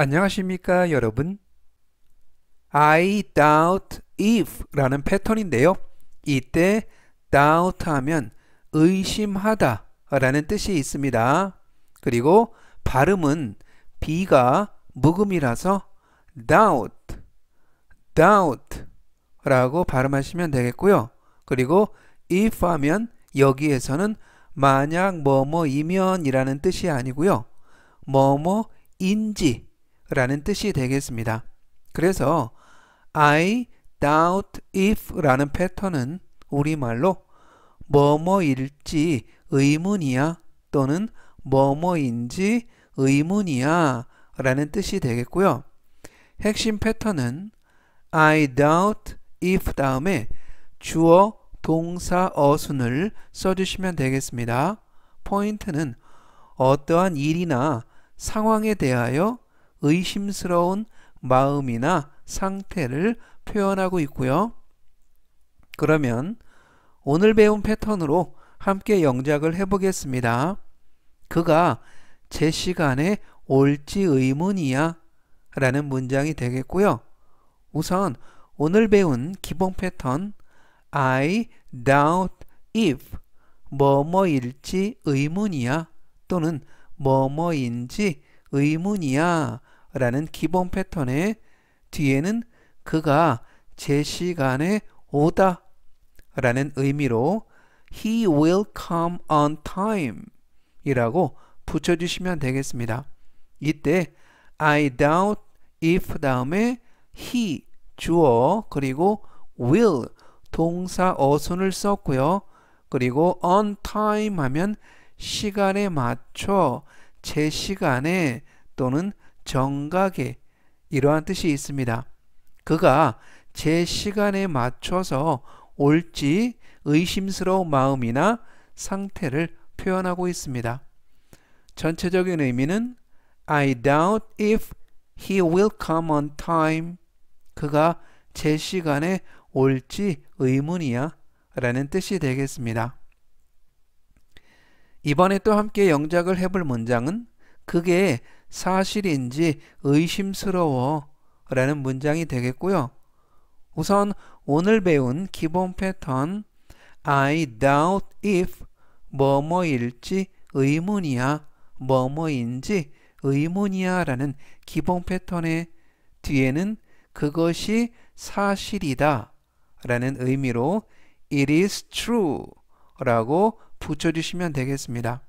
안녕하십니까 여러분 I doubt if 라는 패턴인데요 이때 doubt 하면 의심하다 라는 뜻이 있습니다 그리고 발음은 B가 묵음이라서 doubt doubt 라고 발음하시면 되겠고요 그리고 if 하면 여기에서는 만약 뭐뭐이면 이라는 뜻이 아니고요 뭐뭐인지 라는 뜻이 되겠습니다. 그래서 I doubt if 라는 패턴은 우리말로 뭐뭐일지 의문이야 또는 뭐뭐인지 의문이야 라는 뜻이 되겠고요. 핵심 패턴은 I doubt if 다음에 주어 동사 어순을 써주시면 되겠습니다. 포인트는 어떠한 일이나 상황에 대하여 의심스러운 마음이나 상태를 표현하고 있고요. 그러면 오늘 배운 패턴으로 함께 영작을 해보겠습니다. 그가 제 시간에 올지 의문이야 라는 문장이 되겠고요. 우선 오늘 배운 기본 패턴 I doubt if 뭐뭐일지 의문이야 또는 뭐뭐인지 의문이야 라는 기본 패턴의 뒤에는 그가 제 시간에 오다 라는 의미로 he will come on time 이라고 붙여주시면 되겠습니다. 이때 I doubt if 다음에 he 주어 그리고 will 동사 어순을 썼고요. 그리고 on time 하면 시간에 맞춰 제 시간에 또는 정각에 이러한 뜻이 있습니다. 그가 제 시간에 맞춰서 올지 의심스러운 마음이나 상태를 표현하고 있습니다. 전체적인 의미는 I doubt if he will come on time. 그가 제 시간에 올지 의문이야 라는 뜻이 되겠습니다. 이번에 또 함께 영작을 해볼 문장은 그게 사실인지 의심스러워 라는 문장이 되겠고요. 우선 오늘 배운 기본 패턴 I doubt if 뭐뭐일지 의문이야 뭐뭐인지 의문이야 라는 기본 패턴의 뒤에는 그것이 사실이다 라는 의미로 it is true 라고 붙여주시면 되겠습니다.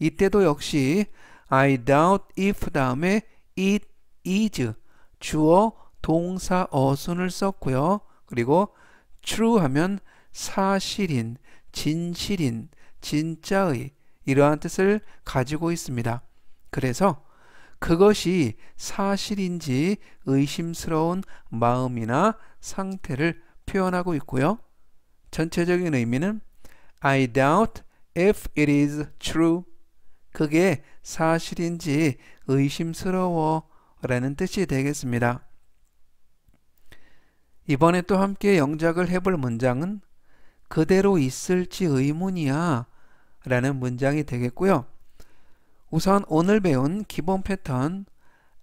이때도 역시 I doubt if 다음에 it is 주어 동사 어순을 썼고요. 그리고 true 하면 사실인, 진실인, 진짜의 이러한 뜻을 가지고 있습니다. 그래서 그것이 사실인지 의심스러운 마음이나 상태를 표현하고 있고요. 전체적인 의미는 I doubt if it is true 그게 사실인지 의심스러워 라는 뜻이 되겠습니다. 이번에 또 함께 영작을 해볼 문장은 그대로 있을지 의문이야 라는 문장이 되겠고요. 우선 오늘 배운 기본 패턴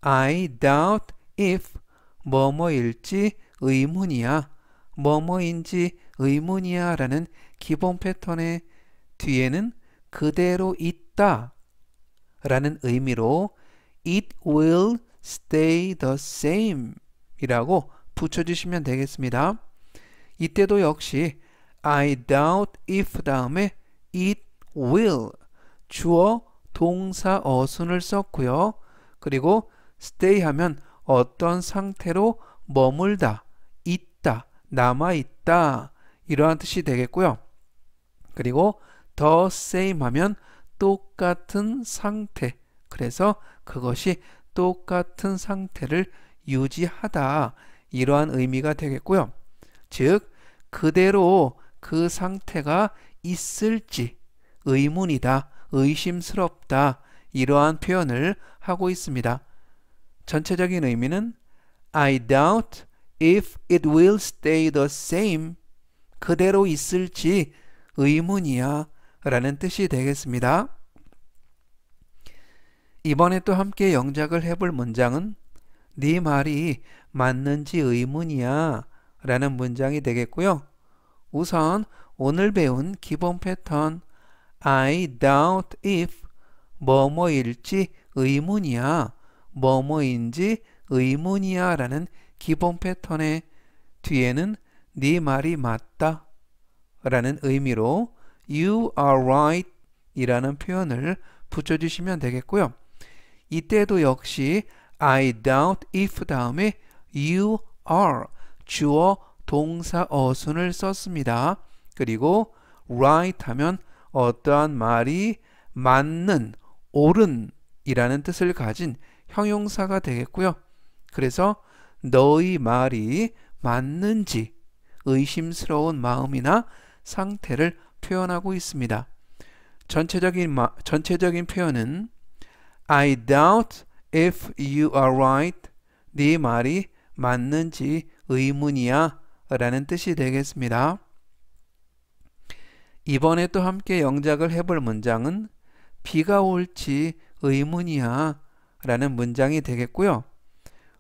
I doubt if 뭐뭐일지 의문이야 뭐뭐인지 의문이야 라는 기본 패턴의 뒤에는 그대로 있다 라는 의미로 it will stay the same 이라고 붙여주시면 되겠습니다. 이때도 역시 I doubt if 다음에 it will 주어 동사 어순을 썼고요. 그리고 stay 하면 어떤 상태로 머물다, 있다, 남아있다 이러한 뜻이 되겠고요. 그리고 the same 하면 똑같은 상태. 그래서 그것이 똑같은 상태를 유지하다. 이러한 의미가 되겠고요. 즉, 그대로 그 상태가 있을지 의문이다, 의심스럽다, 이러한 표현을 하고 있습니다. 전체적인 의미는 I doubt if it will stay the same. 그대로 있을지 의문이야. 라는 뜻이 되겠습니다. 이번에 또 함께 영작을 해볼 문장은 네 말이 맞는지 의문이야 라는 문장이 되겠고요. 우선 오늘 배운 기본 패턴 I doubt if 뭐뭐일지 의문이야 뭐뭐인지 의문이야 라는 기본 패턴의 뒤에는 네 말이 맞다 라는 의미로 You are right 이라는 표현을 붙여주시면 되겠고요. 이때도 역시 I doubt if 다음에 you are 주어 동사 어순을 썼습니다. 그리고 right 하면 어떠한 말이 맞는, 옳은 이라는 뜻을 가진 형용사가 되겠고요. 그래서 너의 말이 맞는지 의심스러운 마음이나 상태를 표현하고 있습니다. 전체적인, 전체적인 표현은 I doubt if you are right. 네 말이 맞는지 의문이야 라는 뜻이 되겠습니다. 이번에 또 함께 영작을 해볼 문장은 비가 올지 의문이야 라는 문장이 되겠고요.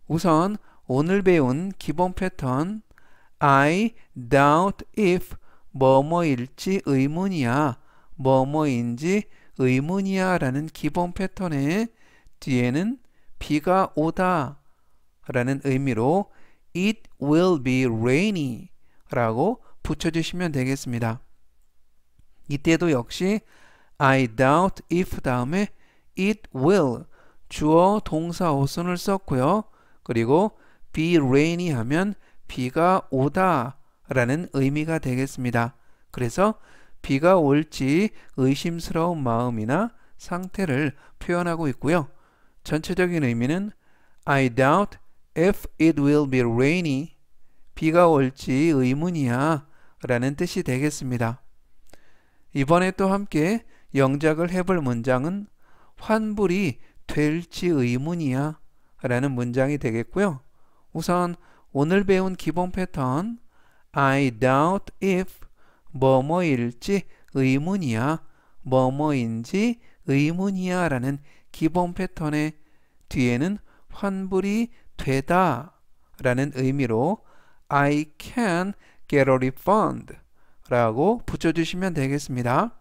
우선 오늘 배운 기본 패턴 I doubt if 뭐뭐일지 의문이야, 뭐뭐인지 의문이야 라는 기본 패턴에 뒤에는 비가 오다 라는 의미로 It will be rainy 라고 붙여주시면 되겠습니다. 이때도 역시 I doubt if 다음에 it will 주어 동사 어선을 썼고요. 그리고 be rainy 하면 비가 오다 라는 의미가 되겠습니다. 그래서 비가 올지 의심스러운 마음이나 상태를 표현하고 있고요. 전체적인 의미는 I doubt if it will be rainy. 비가 올지 의문이야. 라는 뜻이 되겠습니다. 이번에 또 함께 영작을 해볼 문장은 환불이 될지 의문이야. 라는 문장이 되겠고요. 우선 오늘 배운 기본 패턴 I doubt if 뭐뭐일지 의문이야. 뭐뭐인지 의문이야 라는 기본 패턴의 뒤에는 환불이 되다 라는 의미로 I can get a refund 라고 붙여주시면 되겠습니다.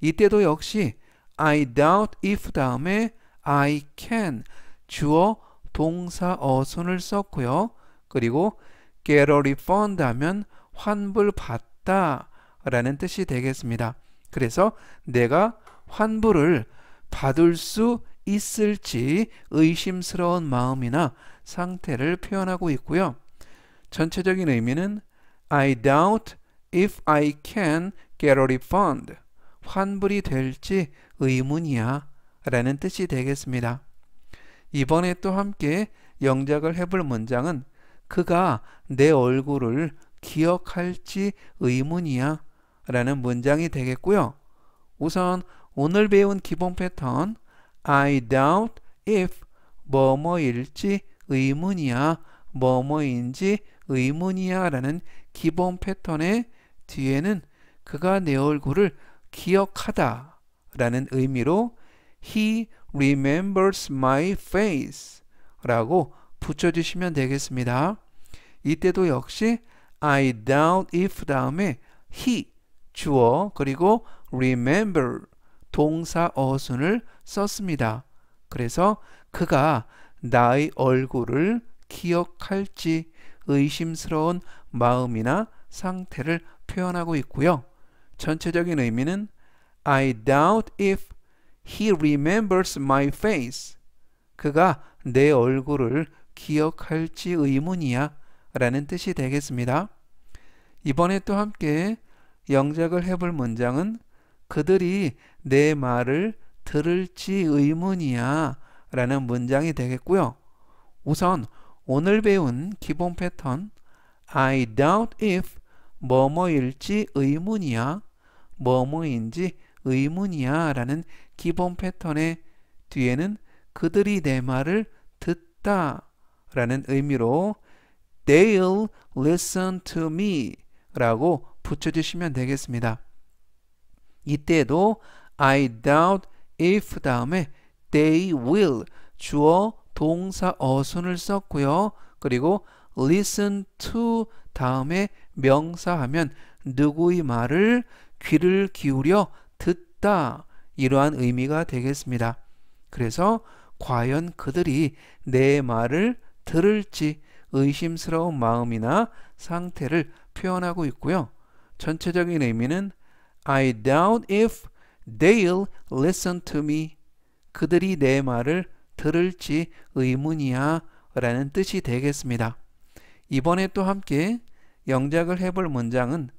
이때도 역시 I doubt if 다음에 I can 주어 동사 어순을 썼고요. 그리고 get a refund 하면 환불받다 라는 뜻이 되겠습니다. 그래서 내가 환불을 받을 수 있을지 의심스러운 마음이나 상태를 표현하고 있고요. 전체적인 의미는 I doubt if I can get a refund. 환불이 될지 의문이야 라는 뜻이 되겠습니다. 이번에 또 함께 영작을 해볼 문장은 그가 내 얼굴을 기억할지 의문이야. 라는 문장이 되겠고요. 우선 오늘 배운 기본 패턴 I doubt if 뭐뭐일지 의문이야. 뭐뭐인지 의문이야. 라는 기본 패턴의 뒤에는 그가 내 얼굴을 기억하다 라는 의미로 He remembers my face 라고 붙여주시면 되겠습니다. 이때도 역시 I doubt if 다음에 he 주어 그리고 remember 동사 어순을 썼습니다. 그래서 그가 나의 얼굴을 기억할지 의심스러운 마음이나 상태를 표현하고 있고요. 전체적인 의미는 I doubt if he remembers my face. 그가 내 얼굴을 기억할지 의문이야. 라는 뜻이 되겠습니다. 이번에 또 함께 영작을 해볼 문장은 그들이 내 말을 들을지 의문이야 라는 문장이 되겠고요. 우선 오늘 배운 기본 패턴 I doubt if 뭐뭐일지 의문이야 뭐뭐인지 의문이야 라는 기본 패턴의 뒤에는 그들이 내 말을 듣다 라는 의미로 They'll listen to me 라고 붙여주시면 되겠습니다. 이때도 I doubt if 다음에 they will 주어 동사 어순을 썼고요. 그리고 listen to 다음에 명사하면 누구의 말을 귀를 기울여 듣다 이러한 의미가 되겠습니다. 그래서 과연 그들이 내 말을 들을지 의심스러운 마음이나 상태를 표현하고 있고요. 전체적인 의미는 I doubt if they'll listen to me. 그들이 내 말을 들을지 의문이야 라는 뜻이 되겠습니다. 이번에 또 함께 영작을 해볼 문장은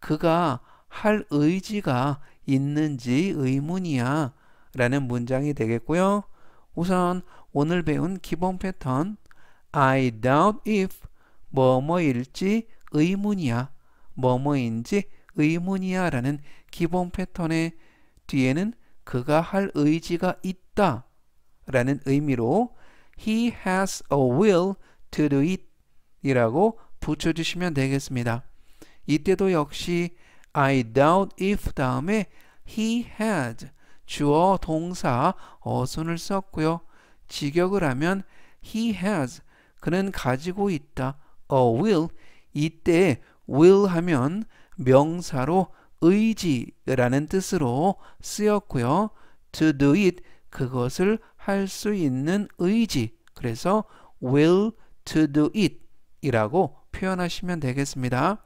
그가 할 의지가 있는지 의문이야 라는 문장이 되겠고요. 우선 오늘 배운 기본 패턴 I doubt if 뭐뭐일지 의문이야. 뭐뭐인지 의문이야 라는 기본 패턴의 뒤에는 그가 할 의지가 있다 라는 의미로 he has a will to do it 이라고 붙여주시면 되겠습니다. 이때도 역시 I doubt if 다음에 he has 주어 동사 어순을 썼고요. 직역을 하면 he has 그는 가지고 있다. a 어, will 이때 will 하면 명사로 의지라는 뜻으로 쓰였고요. to do it 그것을 할 수 있는 의지 그래서 will to do it 이라고 표현하시면 되겠습니다.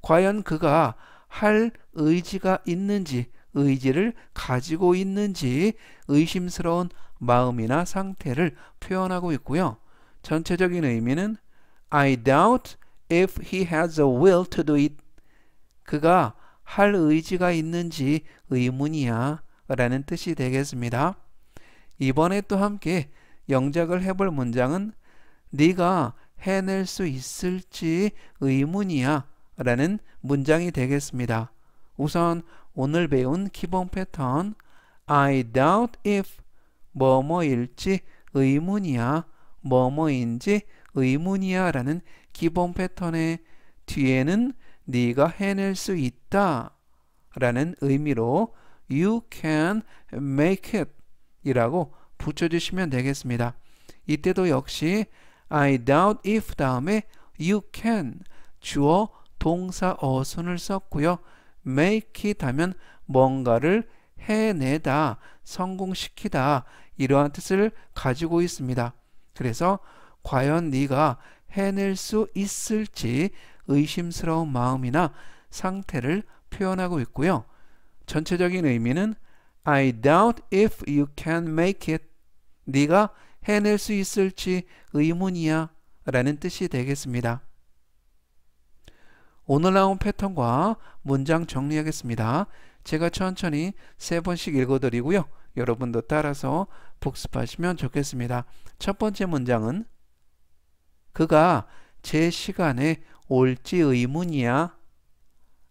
과연 그가 할 의지가 있는지 의지를 가지고 있는지 의심스러운 마음이나 상태를 표현하고 있고요. 전체적인 의미는 I doubt if he has a will to do it. 그가 할 의지가 있는지 의문이야 라는 뜻이 되겠습니다. 이번에 또 함께 영작을 해볼 문장은 네가 해낼 수 있을지 의문이야 라는 문장이 되겠습니다. 우선 오늘 배운 기본 패턴 I doubt if 뭐 뭐일지 의문이야 뭐뭐인지 의문이야 라는 기본 패턴의 뒤에는 네가 해낼 수 있다 라는 의미로 you can make it 이라고 붙여주시면 되겠습니다. 이때도 역시 I doubt if 다음에 you can 주어 동사 어순을 썼고요. make it 하면 뭔가를 해내다, 성공시키다 이러한 뜻을 가지고 있습니다. 그래서 과연 네가 해낼 수 있을지 의심스러운 마음이나 상태를 표현하고 있고요. 전체적인 의미는 I doubt if you can make it. 네가 해낼 수 있을지 의문이야 라는 뜻이 되겠습니다. 오늘 나온 패턴과 문장 정리하겠습니다. 제가 천천히 세 번씩 읽어드리고요. 여러분도 따라서 복습하시면 좋겠습니다. 첫 번째 문장은 그가 제 시간에 올지 의문이야.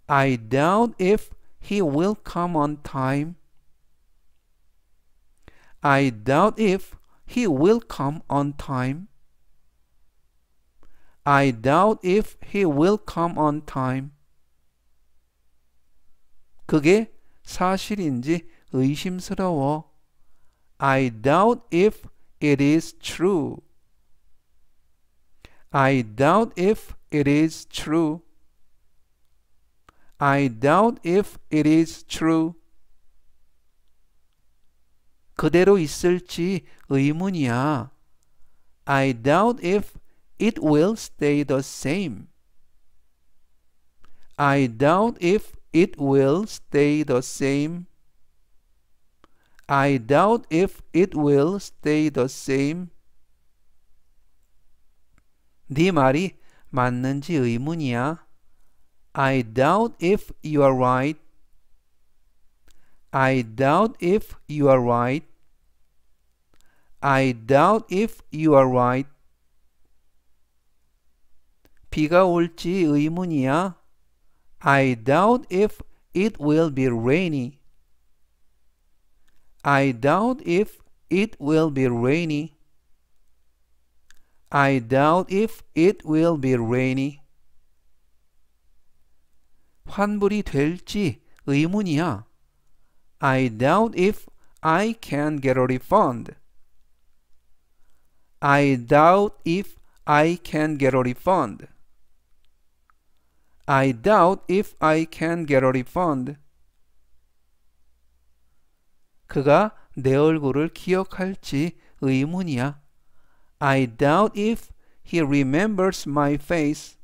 I doubt if he will come on time. I doubt if he will come on time. I doubt if he will come on time. 그게 사실인지 의심스러워. I doubt if it is true. I doubt if it is true. I doubt if it is true. 그대로 있을지 의문이야. I doubt if it will stay the same. I doubt if it will stay the same. I doubt if it will stay the same. 네 말이 맞는지 의문이야. I doubt if you are right. I doubt if you are right. I doubt if you are right. 비가 올지 의문이야. I doubt if it will be rainy. I doubt if it will be rainy. I doubt if it will be rainy. 환불이 될지 의문이야. I doubt if I can get a refund. I doubt if I can get a refund. I doubt if I can get a refund. 그가 내 얼굴을 기억할지 의문이야. I doubt if he remembers my face.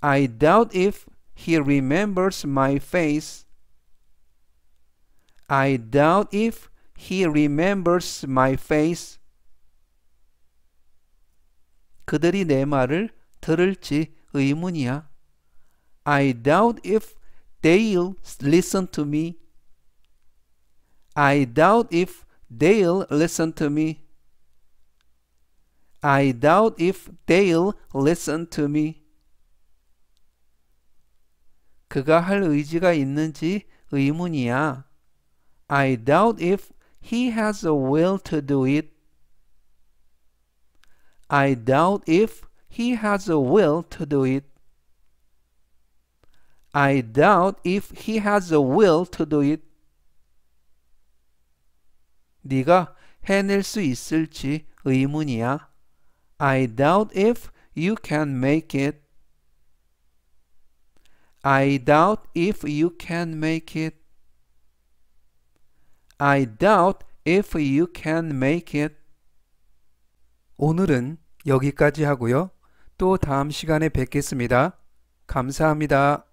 I doubt if he remembers my face. I doubt if he remembers my face. 그들이 내 말을 들을지 의문이야. I doubt if they'll listen to me. I doubt if they'll listen to me. I doubt if they'll listen to me. 그가 할 의지가 있는지 의문이야. I doubt if he has a will to do it. I doubt if he has a will to do it. I doubt if he has a will to do it. 네가 해낼 수 있을지 의문이야. I doubt if you can make it. I doubt if you can make it. I doubt if you can make it. 오늘은 여기까지 하고요. 또 다음 시간에 뵙겠습니다. 감사합니다.